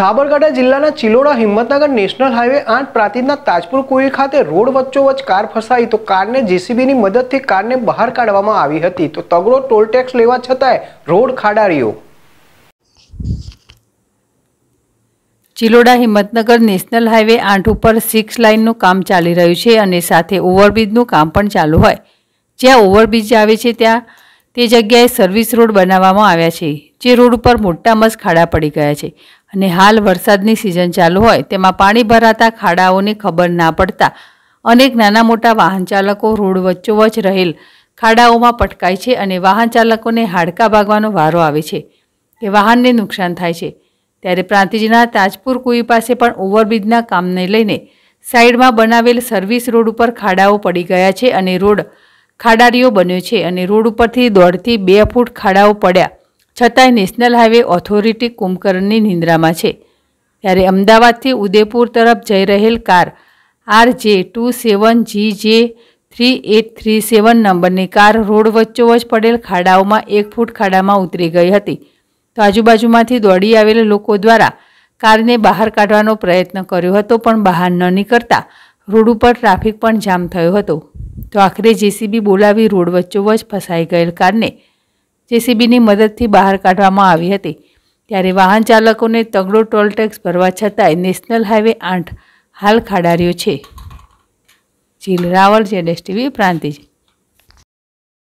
સાબરકાંઠા જિલ્લાના Chiloda Himmatnagar national highway આઠ પ્રાંતિજના તાજપુર કુઈ ખાતે રોડ વચ્ચોવચ કાર ફસાઈ તો કારને જેસીબીની મદદથી કારને બહાર કાઢવામાં આવી હતી તો તગડો ટોલ ટેક્સ લેવા છતાંય રોડ ખાડારીઓ ચિલોડા હિંમતનગર નેશનલ હાઈવે આઠ ઉપર સિક્સ લાઇનનું કામ ચાલી રહ્યું છે અને સાથે ઓવરબ્રિજનું કામ પણ ચાલુ હોય જ્યાં ઓવરબ્રિજ આવે છે ત્યાં તે જગ્યાએ સર્વિસ રોડ બનાવવામાં આવ્યા છે જે રોડ ઉપર મોટા મસ ખાડા પડી ગયા છે અને હાલ વરસાદની સિઝન ચાલુ હોય તેમાં પાણી ભરાતા ખાડાઓની ખબર ના પડતા અનેક નાના મોટા વાહન ચાલકો રોડ વચ્ચોવચ રહેલ ખાડાઓમાં પટકાય છે અને વાહન ચાલકોને હાડકા ભાગવાનો વારો આવે છે કે વાહનને નુકસાન થાય છે ત્યારે પ્રાંતિજના તાજપુર કુઈ પાસે પણ ઓવરબ્રિજના કામને લઈને સાઈડમાં બનાવેલ સર્વિસ રોડ ઉપર ખાડાઓ પડી ગયા છે અને રોડ ખાડારીઓ બન્યો છે અને રોડ ઉપરથી દોઢથી બે ફૂટ ખાડાઓ પડ્યા છતાંય નેશનલ હાઈવે ઓથોરિટી કુંભકર્ણની નિંદ્રામાં છે ત્યારે અમદાવાદથી ઉદયપુર તરફ જઈ રહેલ car R J two seven G J three at three seven નંબરની કાર રોડ વચ્ચોવચ પડેલ ખાડાઓમાં એક ફૂટ ખાડામાં ઉતરી ગઈ હતી તો આજુબાજુમાંથી દોડી આવેલા લોકો દ્વારા કારને બહાર કાઢવાનો પ્રયત્ન કર્યો હતો પણ બહાર ન નીકળતા રોડ ઉપર ટ્રાફિક પણ જામ થયો હતો તો આખરે જેસીબી બોલાવી રોડ વચ્ચોવચ ફસાઈ ગયેલ કારને જેસીબીની મદદથી બહાર કાઢવામાં આવી હતી ત્યારે વાહન ચાલકોને તગડો ટોલ ટેક્સ ભરવા છતાંય નેશનલ હાઈવે આઠ હાલ ખાડાર્યો છે Jil Raval Z S TV Prantij